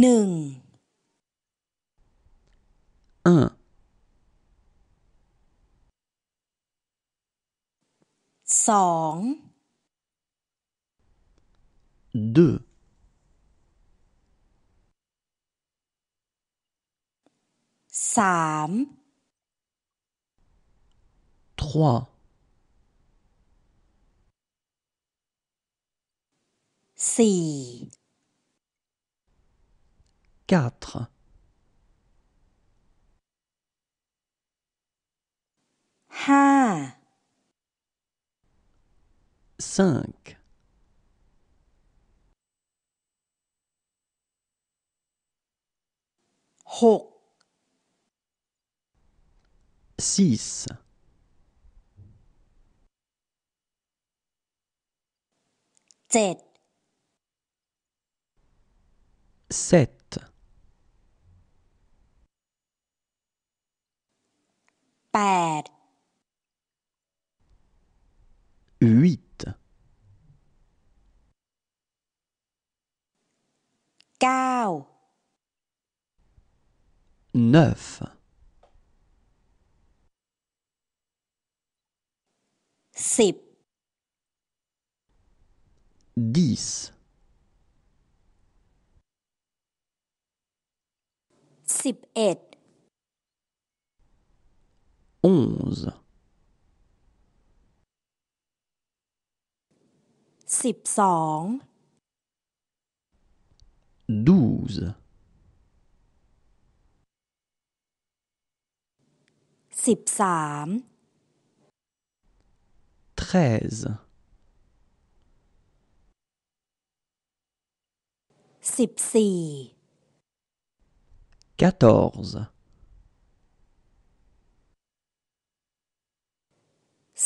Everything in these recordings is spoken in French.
หนึ่งอันสองดูสามท r o i สี่4 5 5 6 6 7 7 8 8 9 9 10 10 11 11. 12. 12. 13. 13. 14.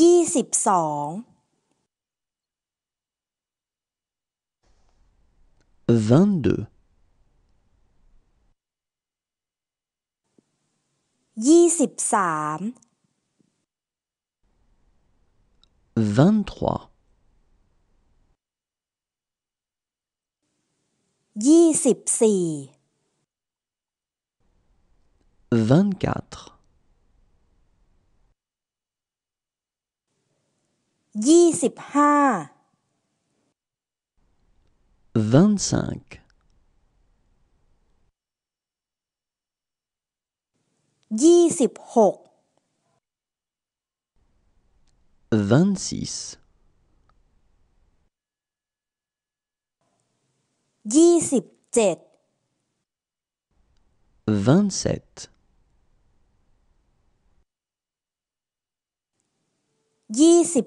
ยี่สิบสอง22 23 24 24ยี่สิบห้า vingt-cinq ยี่สิบหก vingt-six ยี่สิบเจ็ด vingt-sept ยี่สิบ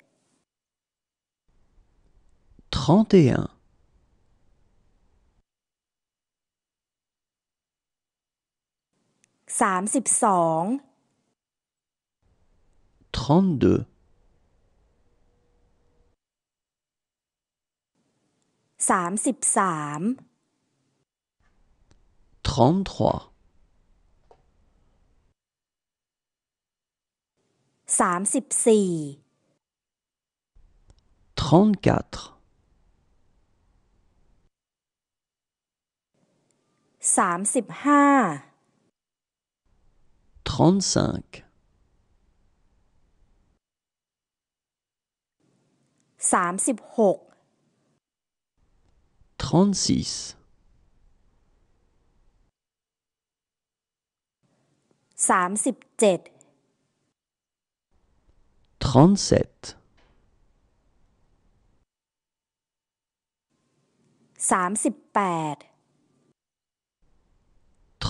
31 32 32 33 33 34สามสิบห้า trente-cinq สามสิบหก trente-six สามสิบเจ็ด trente-sept สามสิบแปด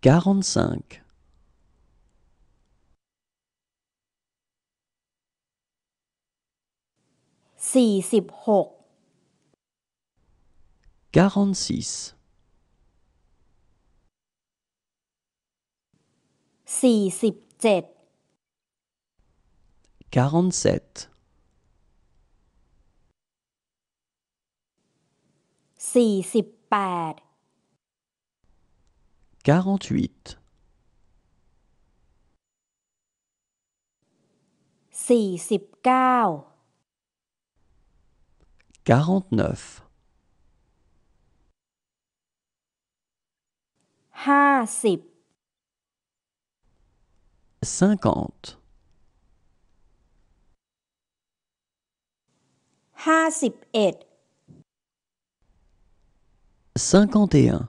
quarante Siis-six-haut. quarante-six 47 quarante-sept 48 49 49 50 50 51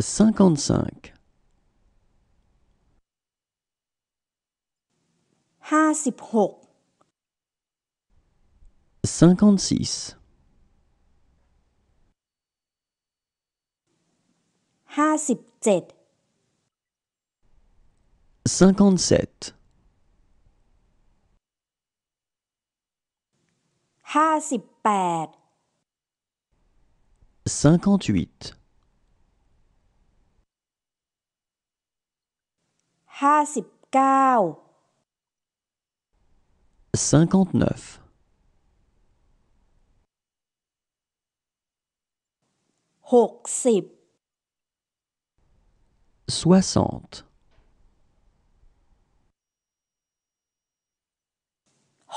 cinquante-cinq cinquante-six cinquante-sept cinquante-huit ห้าสิบเก้า59หกสิบ s o i x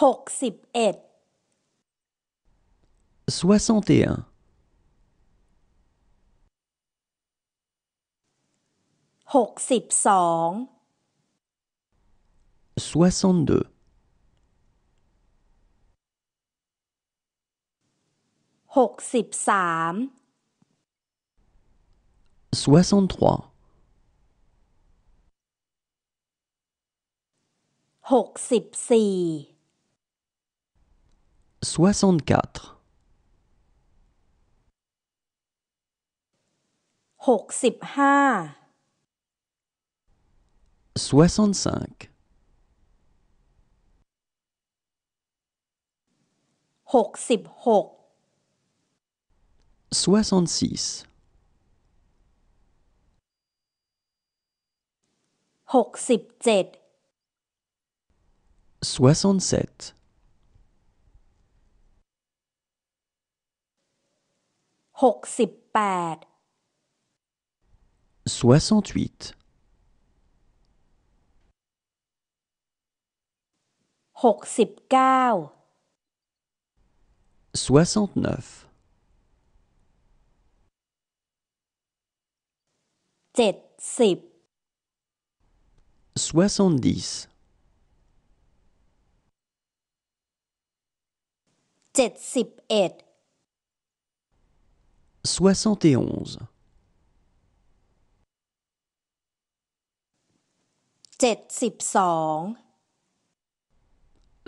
หกสิบเอ็ดหกสิบสอง soixante-deux. soixante-trois. soixante-quatre soixante-cinq 66 66 67 67 68 68 69 soixante-neuf. Soixante-dix. Soixante et onze.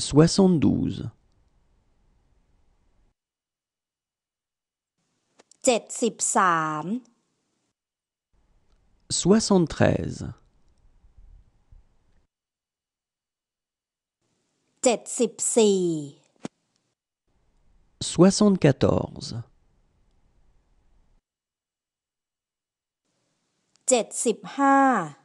Soixante-douze. 73 74 75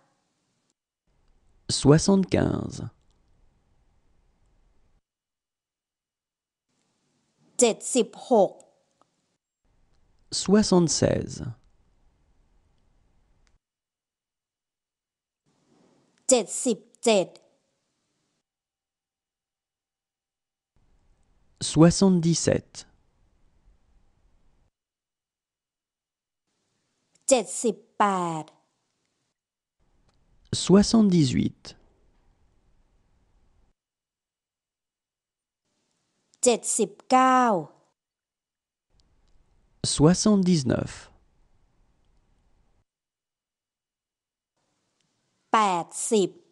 76 soixante-seize. sip sept soixante-dix-sept. soixante-dix-huit. 79 80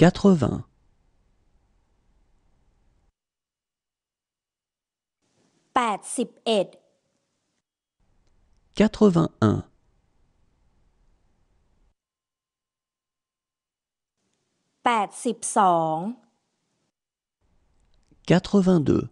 80 81 81 82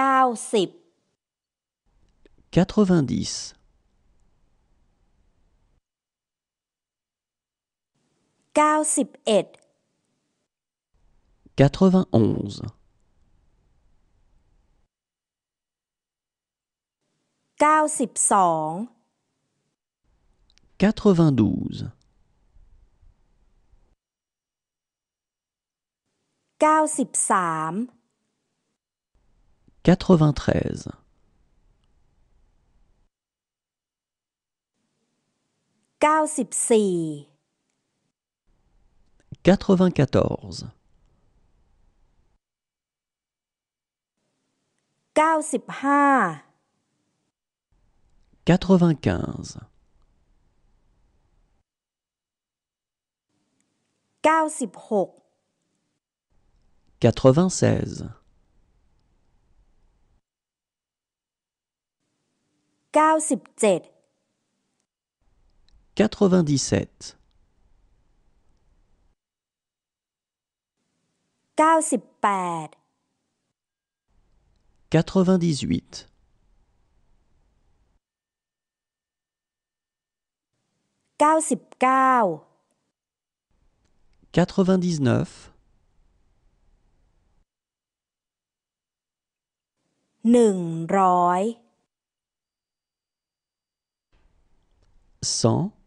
ก้าส90 90 91 91 92 92 93 93 94 94 95 96 97 98 99 100 100